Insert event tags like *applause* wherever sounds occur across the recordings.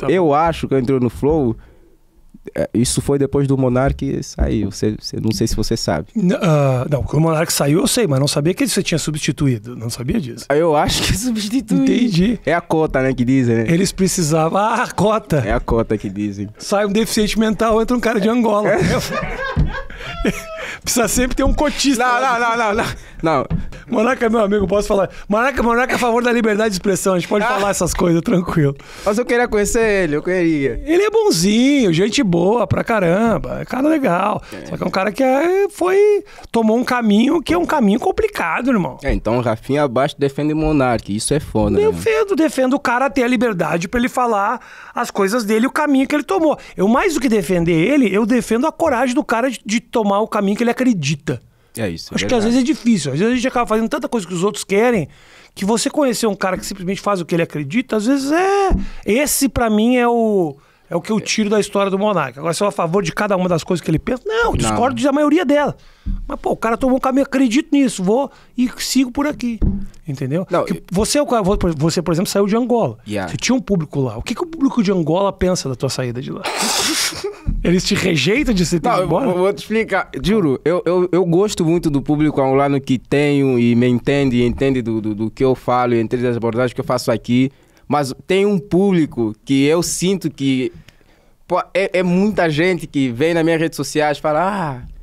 Tá eu acho que eu entrei no Flow. É, isso foi depois do Monark sair. Você, você, não sei se você sabe. N uh, não, que o Monark saiu eu sei, mas não sabia que você tinha substituído. Não sabia disso. Ah, eu acho que *laughs* substituiu. Entendi. É a cota, né, que dizem, né? Eles precisavam. Ah, a cota. É a cota que dizem. Sai um deficiente mental, entra um cara de Angola. É. *laughs* Precisa sempre ter um cotista. Não, não, não, não, não. não. Monarca é meu amigo, posso falar. Monarca, Monarca é a favor da liberdade de expressão, a gente pode ah. falar essas coisas tranquilo. Mas eu queria conhecer ele, eu queria. Ele é bonzinho, gente boa pra caramba, é cara legal. É. Só que é um cara que é, foi. tomou um caminho que é um caminho complicado, irmão. É, então Rafinha abaixo defende Monarca, isso é foda. Né, defendo, né? defendo o cara ter a liberdade pra ele falar as coisas dele, o caminho que ele tomou. Eu, mais do que defender ele, eu defendo a coragem do cara de, de tomar o caminho caminho que ele acredita. É isso. É Acho verdade. que às vezes é difícil. Às vezes a gente acaba fazendo tanta coisa que os outros querem que você conhecer um cara que simplesmente faz o que ele acredita, às vezes é. Esse, para mim, é o. É o que eu tiro da história do Monarca. Agora, se eu a favor de cada uma das coisas que ele pensa, não, discordo não. da maioria dela. Mas, pô, o cara tomou um caminho, acredito nisso, vou e sigo por aqui. Entendeu? Não, que você, é você, por exemplo, saiu de Angola. Yeah. Você tinha um público lá. O que, que o público de Angola pensa da tua saída de lá? *laughs* Eles te rejeitam de você ter Não, embora? Eu vou te explicar. Juro, eu, eu, eu gosto muito do público angolano que tenho e me entende, e entende do, do, do que eu falo, e entende das abordagens que eu faço aqui. Mas tem um público que eu sinto que. Pô, é, é muita gente que vem nas minhas redes sociais e fala: ah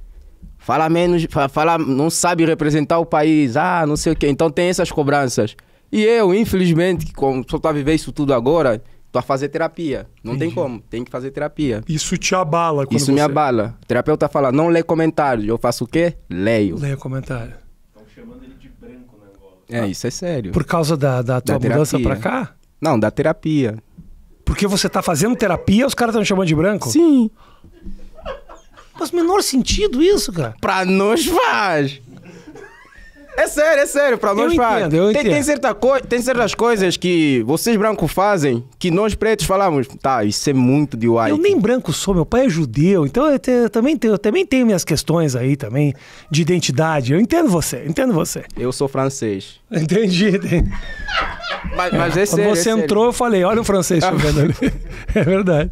fala menos, fala, não sabe representar o país, ah, não sei o quê. Então tem essas cobranças. E eu, infelizmente, como só tá vivendo viver isso tudo agora, tô a fazer terapia. Não Entendi. tem como, tem que fazer terapia. Isso te abala quando Isso você... me abala. O terapeuta fala, não lê comentários. Eu faço o quê? Leio. Leio comentário. Estão chamando ele de branco na Angola. É, ah, isso é sério. Por causa da, da tua da mudança terapia. pra cá? Não, da terapia. Porque você tá fazendo terapia, os caras estão chamando de branco? Sim. Faz menor sentido isso, cara. Pra nós faz. É sério, é sério, pra nós faz. Entendo, eu tem, entendo. Tem, certa co tem certas coisas que vocês brancos fazem que nós pretos falamos, tá, isso é muito de white. Eu nem branco sou, meu pai é judeu, então eu, te, eu também, tenho, eu também tenho minhas questões aí também de identidade. Eu entendo você, entendo você. Eu sou francês. Entendi, entendi. Mas, mas é, é sério. Quando você é sério. entrou, eu falei, olha o francês chovendo *laughs* ali. *laughs* É verdade.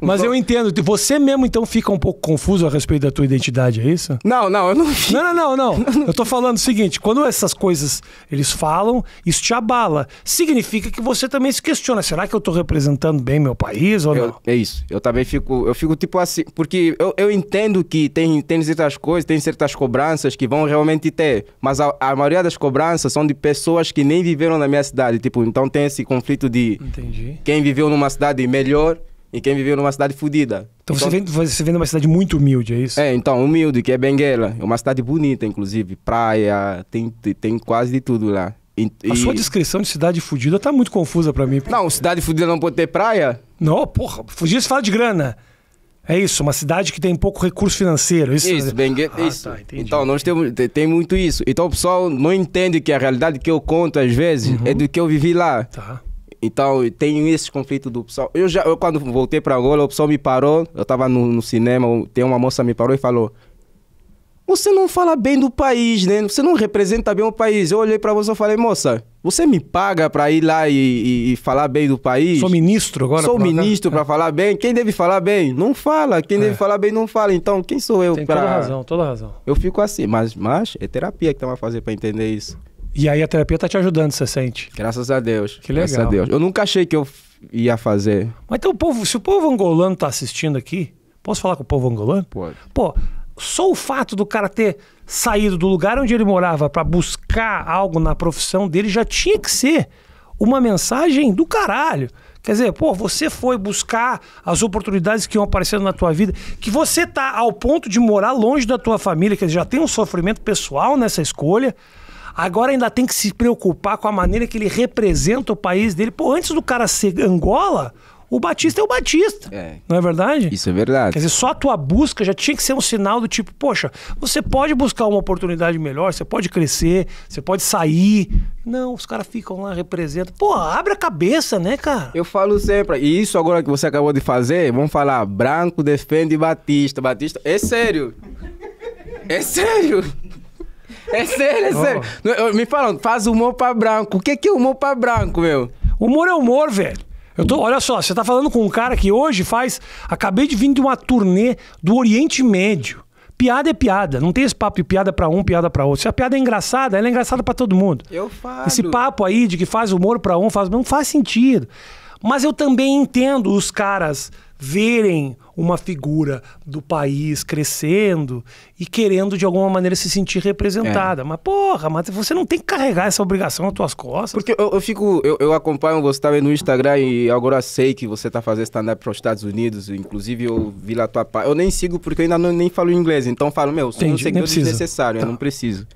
Mas eu então- entendo. Você mesmo, então, fica um pouco confuso a respeito da tua identidade, é isso? Não, não, eu não... Não, não, não, *laughs* não. Eu tô falando o seguinte, quando essas coisas eles falam, isso te abala. Significa que você também se questiona, será que eu tô representando bem meu país ou eu, não? É isso. Eu também fico, eu fico tipo assim, porque eu, eu entendo que tem, tem certas coisas, tem certas cobranças que vão realmente ter, mas a, a maioria das cobranças são de pessoas que nem viveram na minha cidade, tipo, então tem esse conflito de... Entendi. Quem viveu numa cidade e melhor e quem viveu numa cidade fodida. Então, então, você, vem, você vem numa cidade muito humilde, é isso? É, então, humilde, que é Benguela. É uma cidade bonita, inclusive. Praia, tem, tem quase de tudo lá. E, a sua descrição de cidade fodida tá muito confusa para mim. Não, cidade fodida não pode ter praia? Não, porra. fugir se fala de grana. É isso, uma cidade que tem pouco recurso financeiro. É isso, isso Benguela. Ah, tá, isso. Tá, entendi, então, nós temos tem muito isso. Então, o pessoal não entende que a realidade que eu conto às vezes uhum. é do que eu vivi lá. Tá. Então, tenho esse conflito do pessoal. Eu já, eu, quando voltei para Angola, o pessoal me parou. Eu estava no, no, cinema, tem uma moça me parou e falou: Você não fala bem do país, né? Você não representa bem o país. Eu olhei para você e falei: Moça, você me paga para ir lá e, e, e, falar bem do país? Sou ministro agora? Sou ministro para é. falar bem. Quem deve falar bem? Não fala. Quem é. deve falar bem, não fala. Então, quem sou eu Tem Toda razão, toda razão. Eu fico assim, mas, mas é terapia que estamos a fazer para entender isso. E aí a terapia tá te ajudando, você sente? Graças a Deus. Que legal. Graças a Deus. Eu nunca achei que eu ia fazer. Mas então, o povo, se o povo angolano tá assistindo aqui, posso falar com o povo angolano? Pode. Pô, só o fato do cara ter saído do lugar onde ele morava para buscar algo na profissão dele já tinha que ser uma mensagem do caralho. Quer dizer, pô, você foi buscar as oportunidades que iam aparecendo na tua vida, que você tá ao ponto de morar longe da tua família, quer dizer, já tem um sofrimento pessoal nessa escolha. Agora ainda tem que se preocupar com a maneira que ele representa o país dele. Pô, antes do cara ser Angola, o Batista é o Batista. É. Não é verdade? Isso é verdade. Quer dizer, só a tua busca já tinha que ser um sinal do tipo, poxa, você pode buscar uma oportunidade melhor, você pode crescer, você pode sair. Não, os caras ficam lá, representam. Pô, abre a cabeça, né, cara? Eu falo sempre, e isso agora que você acabou de fazer, vamos falar, branco defende Batista. Batista, é sério. É sério. É sério, é sério. Me falam, faz humor pra branco. O que, que é humor pra branco, meu? Humor é humor, velho. Eu tô, olha só, você tá falando com um cara que hoje faz. Acabei de vir de uma turnê do Oriente Médio. Piada é piada. Não tem esse papo de piada pra um, piada pra outro. Se a piada é engraçada, ela é engraçada pra todo mundo. Eu falo. Esse papo aí de que faz humor pra um, faz não faz sentido. Mas eu também entendo os caras verem uma figura do país crescendo e querendo de alguma maneira se sentir representada. É. Mas porra, mas você não tem que carregar essa obrigação nas tuas costas. Porque eu, eu fico, eu, eu, acompanho você também no Instagram e agora sei que você tá fazendo stand-up para os Estados Unidos. Inclusive eu vi lá tua página. Eu nem sigo porque eu ainda não, nem falo inglês, então falo, meu, se Entendi, não desnecessário, tá. eu não preciso.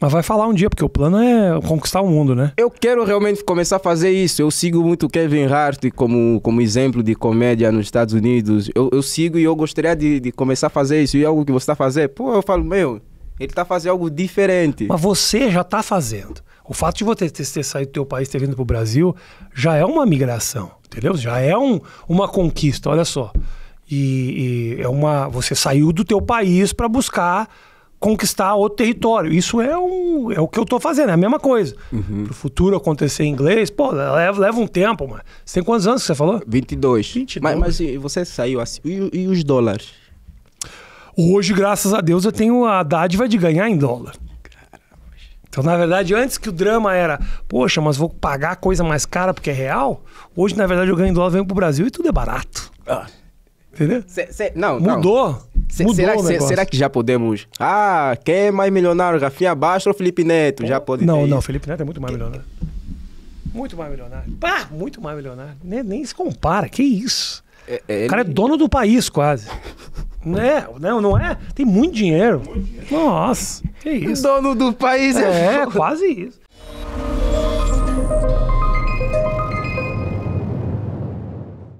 Mas vai falar um dia, porque o plano é conquistar o mundo, né? Eu quero realmente começar a fazer isso. Eu sigo muito o Kevin Hart como, como exemplo de comédia nos Estados Unidos. Eu, eu sigo e eu gostaria de, de começar a fazer isso. E é algo que você está fazendo, pô, eu falo, meu, ele está fazendo algo diferente. Mas você já está fazendo. O fato de você ter, ter saído do teu país, ter vindo para o Brasil, já é uma migração, entendeu? Já é um, uma conquista, olha só. E, e, é uma você saiu do teu país para buscar conquistar outro território. Isso é, um, é o que eu estou fazendo, é a mesma coisa. Uhum. Para o futuro acontecer em inglês, pô, leva, leva um tempo, mano. Você tem quantos anos que você falou? 22. 22. Mas, mas você saiu assim. E, e, os dólares? Hoje, graças a Deus, eu tenho a dádiva de ganhar em dólar. Caramba. Então, na verdade, antes que o drama era, poxa, mas vou pagar coisa mais cara porque é real, hoje, na verdade, eu ganho em dólar, venho pro Brasil e tudo é barato. Ah. Entendeu? Cê, cê, não, Mudou. Não. Se, Mudou será, o se, será que já podemos? Ah, quem é mais milionário? Rafinha Bastos ou Felipe Neto? Já pode Não, não, Felipe Neto é muito mais milionário. Muito mais milionário. Pá, muito mais milionário. Nem, nem se compara, que isso. É, é, o cara é dono do país, quase. Não é, não, não é? Tem muito dinheiro. Muito dinheiro. Nossa, que isso. Dono do país é. É, quase isso.